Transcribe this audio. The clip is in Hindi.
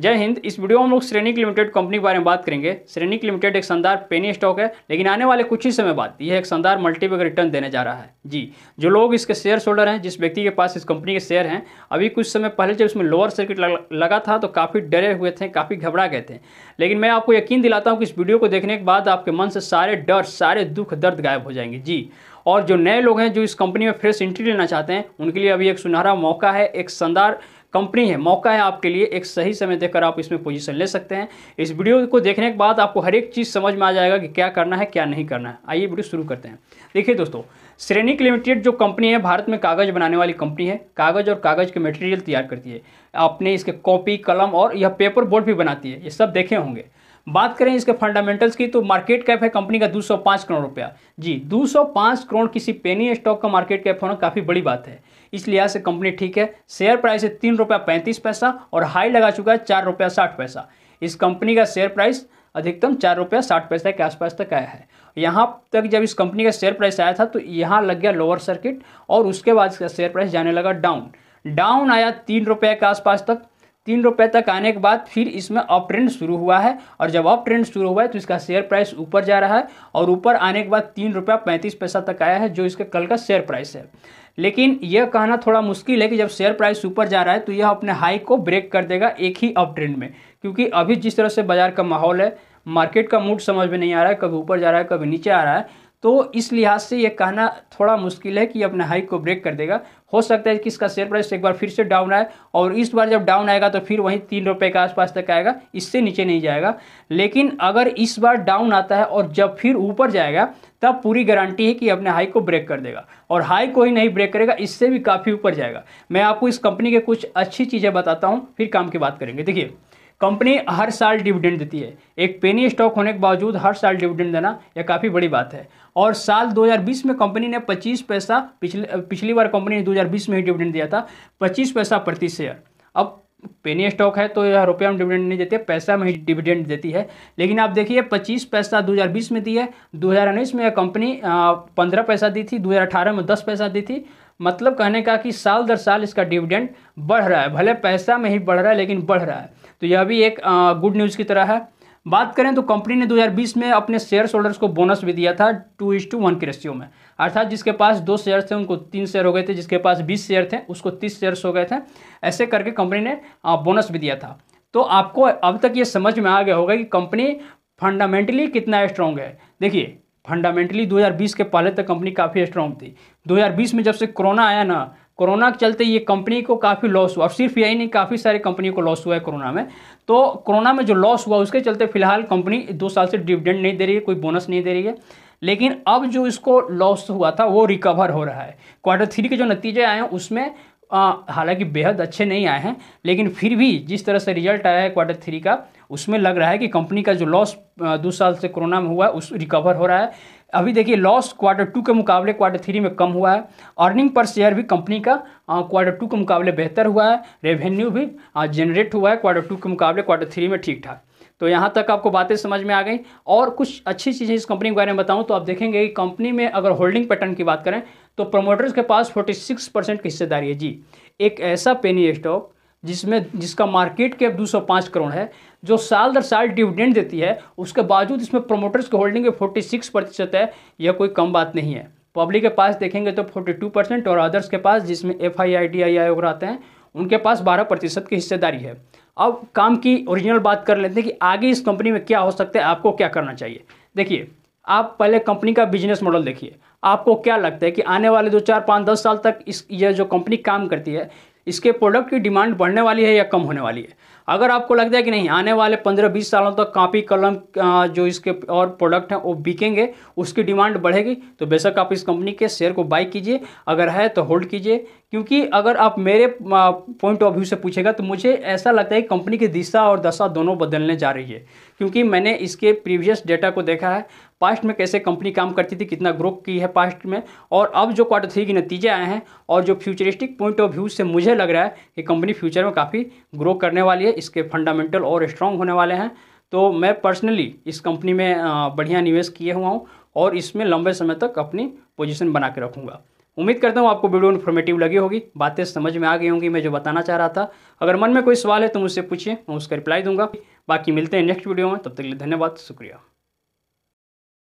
जय हिंद इस वीडियो में हम लोग श्रेणिक लिमिटेड कंपनी के बारे में बात करेंगे श्रेणिक लिमिटेड एक शानदार पेनी स्टॉक है लेकिन आने वाले कुछ ही समय बाद यह एक शानदार मल्टीपल रिटर्न देने जा रहा है जी जो लोग इसके शेयर होल्डर हैं जिस व्यक्ति के पास इस कंपनी के शेयर हैं अभी कुछ समय पहले जब इसमें लोअर सर्किट लगा था तो काफ़ी डरे हुए थे काफ़ी घबरा गए थे लेकिन मैं आपको यकीन दिलाता हूँ कि इस वीडियो को देखने के बाद आपके मन से सारे डर सारे दुख दर्द गायब हो जाएंगे जी और जो नए लोग हैं जो इस कंपनी में फ्रेश एंट्री लेना चाहते हैं उनके लिए अभी एक सुनहरा मौका है एक शानदार कंपनी है मौका है आपके लिए एक सही समय देखकर आप इसमें पोजीशन ले सकते हैं इस वीडियो को देखने के बाद आपको हर एक चीज़ समझ में आ जाएगा कि क्या करना है क्या नहीं करना है आइए वीडियो शुरू करते हैं देखिए दोस्तों श्रेणिक लिमिटेड जो कंपनी है भारत में कागज़ बनाने वाली कंपनी है कागज़ और कागज़ के मटेरियल तैयार करती है आपने इसके कॉपी कलम और यह पेपर बोर्ड भी बनाती है ये सब देखे होंगे बात करें इसके फंडामेंटल्स की तो मार्केट कैप है कंपनी का 205 करोड़ रुपया जी 205 करोड़ किसी पेनी स्टॉक का मार्केट कैप होना काफ़ी बड़ी बात है इस लिहाज से कंपनी ठीक है शेयर प्राइस है तीन रुपया पैंतीस पैसा और हाई लगा चुका है चार रुपया साठ पैसा इस कंपनी का शेयर प्राइस अधिकतम चार रुपया साठ पैसा के आसपास तक आया है यहाँ तक जब इस कंपनी का शेयर प्राइस आया था तो यहाँ लग गया लोअर सर्किट और उसके बाद इसका शेयर प्राइस जाने लगा डाउन डाउन आया तीन रुपये के आसपास तक तीन रुपये तक आने के बाद फिर इसमें अप ट्रेंड शुरू हुआ है और जब अप ट्रेंड शुरू हुआ है तो इसका शेयर प्राइस ऊपर जा रहा है और ऊपर आने के बाद तीन रुपया पैंतीस पैसा तक आया है जो इसका कल का शेयर प्राइस है लेकिन यह कहना थोड़ा मुश्किल है कि जब शेयर प्राइस ऊपर जा रहा है तो यह अपने हाई को ब्रेक कर देगा एक ही अप ट्रेंड में क्योंकि अभी जिस तरह से बाजार का माहौल है मार्केट का मूड समझ में नहीं आ रहा है कभी ऊपर जा रहा है कभी नीचे आ रहा है तो इस लिहाज से ये कहना थोड़ा मुश्किल है कि अपने हाई को ब्रेक कर देगा हो सकता है कि इसका शेयर प्राइस एक बार फिर से डाउन आए और इस बार जब डाउन आएगा तो फिर वहीं तीन रुपये के आसपास तक आएगा इससे नीचे नहीं जाएगा लेकिन अगर इस बार डाउन आता है और जब फिर ऊपर जाएगा तब पूरी गारंटी है कि अपने हाई को ब्रेक कर देगा और हाई को ही नहीं ब्रेक करेगा इससे भी काफ़ी ऊपर जाएगा मैं आपको इस कंपनी के कुछ अच्छी चीज़ें बताता हूँ फिर काम की बात करेंगे देखिए कंपनी हर साल डिविडेंड देती है एक पेनी स्टॉक होने के बावजूद हर साल डिविडेंड देना यह काफ़ी बड़ी बात है और साल 2020 में कंपनी ने 25 पैसा पिछले पिछली बार कंपनी ने 2020 में ही डिविडेंड दिया था 25 पैसा प्रति शेयर अब पेनी स्टॉक है तो यह रुपया में डिविडेंड नहीं देती पैसा में ही डिविडेंड देती है लेकिन आप देखिए 25 पैसा 2020 में दी है 2019 में यह कंपनी 15 पैसा दी थी 2018 में 10 पैसा दी थी मतलब कहने का कि साल दर साल इसका डिविडेंड बढ़ रहा है भले पैसा में ही बढ़ रहा है लेकिन बढ़ रहा है तो यह भी एक गुड न्यूज़ की तरह है बात करें तो कंपनी ने 2020 में अपने शेयर होल्डर्स को बोनस भी दिया था टू इज टू वन के रेशियो में अर्थात जिसके पास दो शेयर थे उनको तीन शेयर हो गए थे जिसके पास बीस शेयर थे उसको तीस शेयर्स हो गए थे ऐसे करके कंपनी ने बोनस भी दिया था तो आपको अब तक ये समझ में आ गया होगा कि कंपनी फंडामेंटली कितना स्ट्रांग है देखिए फंडामेंटली 2020 के पहले तक कंपनी काफ़ी स्ट्रांग थी 2020 में जब से कोरोना आया ना कोरोना के चलते ये कंपनी को काफ़ी लॉस हुआ और सिर्फ यही नहीं काफ़ी सारी कंपनी को लॉस हुआ है कोरोना में तो कोरोना में जो लॉस हुआ उसके चलते फिलहाल कंपनी दो साल से डिविडेंड नहीं दे रही है कोई बोनस नहीं दे रही है लेकिन अब जो इसको लॉस हुआ था वो रिकवर हो रहा है क्वार्टर थ्री के जो नतीजे आए हैं उसमें हालांकि बेहद अच्छे नहीं आए हैं लेकिन फिर भी जिस तरह से रिजल्ट आया है क्वार्टर थ्री का उसमें लग रहा है कि कंपनी का जो लॉस दो साल से कोरोना में हुआ है उस रिकवर हो रहा है अभी देखिए लॉस क्वार्टर टू के मुकाबले क्वार्टर थ्री में कम हुआ है अर्निंग पर शेयर भी कंपनी का क्वार्टर टू के मुकाबले बेहतर हुआ है रेवेन्यू भी जनरेट हुआ है क्वार्टर टू के मुकाबले क्वार्टर थ्री में ठीक ठाक तो यहाँ तक आपको बातें समझ में आ गई और कुछ अच्छी चीज़ें इस कंपनी के बारे में बताऊँ तो आप देखेंगे कि कंपनी में अगर होल्डिंग पैटर्न की बात करें तो प्रमोटर्स के पास 46 परसेंट की हिस्सेदारी है जी एक ऐसा पेनी स्टॉक जिसमें जिसका मार्केट कैप 205 करोड़ है जो साल दर साल डिविडेंड देती है उसके बावजूद इसमें प्रोमोटर्स की होल्डिंग फोर्टी सिक्स प्रतिशत है यह कोई कम बात नहीं है पब्लिक के पास देखेंगे तो फोर्टी टू परसेंट और अदर्स के पास जिसमें F I I D I वगैरह आते हैं उनके पास बारह प्रतिशत की हिस्सेदारी है अब काम की ओरिजिनल बात कर लेते हैं कि आगे इस कंपनी में क्या हो सकता है आपको क्या करना चाहिए देखिए आप पहले कंपनी का बिजनेस मॉडल देखिए आपको क्या लगता है कि आने वाले दो चार पाँच दस साल तक इस यह जो कंपनी काम करती है इसके प्रोडक्ट की डिमांड बढ़ने वाली है या कम होने वाली है अगर आपको लगता है कि नहीं आने वाले पंद्रह बीस सालों तक तो कापी कलम जो इसके और प्रोडक्ट हैं वो बिकेंगे उसकी डिमांड बढ़ेगी तो बेशक आप इस कंपनी के शेयर को बाई कीजिए अगर है तो होल्ड कीजिए क्योंकि अगर आप मेरे पॉइंट ऑफ व्यू से पूछेगा तो मुझे ऐसा लगता है कि कंपनी की दिशा और दशा दोनों बदलने जा रही है क्योंकि मैंने इसके प्रीवियस डेटा को देखा है पास्ट में कैसे कंपनी काम करती थी कितना ग्रो की है पास्ट में और अब जो क्वार्टर थ्री के नतीजे आए हैं और जो फ्यूचरिस्टिक पॉइंट ऑफ व्यू से मुझे लग रहा है कि कंपनी फ्यूचर में काफ़ी ग्रो करने वाली है इसके फंडामेंटल और स्ट्रांग होने वाले हैं तो मैं पर्सनली इस कंपनी में बढ़िया निवेश किए हुआ हूँ और इसमें लंबे समय तक अपनी पोजिशन बना के रखूँगा उम्मीद करता हूँ आपको वीडियो इन्फॉर्मेटिव लगी होगी बातें समझ में आ गई होंगी मैं जो बताना चाह रहा था अगर मन में कोई सवाल है तो मुझसे पूछिए मैं उसका रिप्लाई दूंगा बाकी मिलते हैं नेक्स्ट वीडियो में तब तक के लिए धन्यवाद शुक्रिया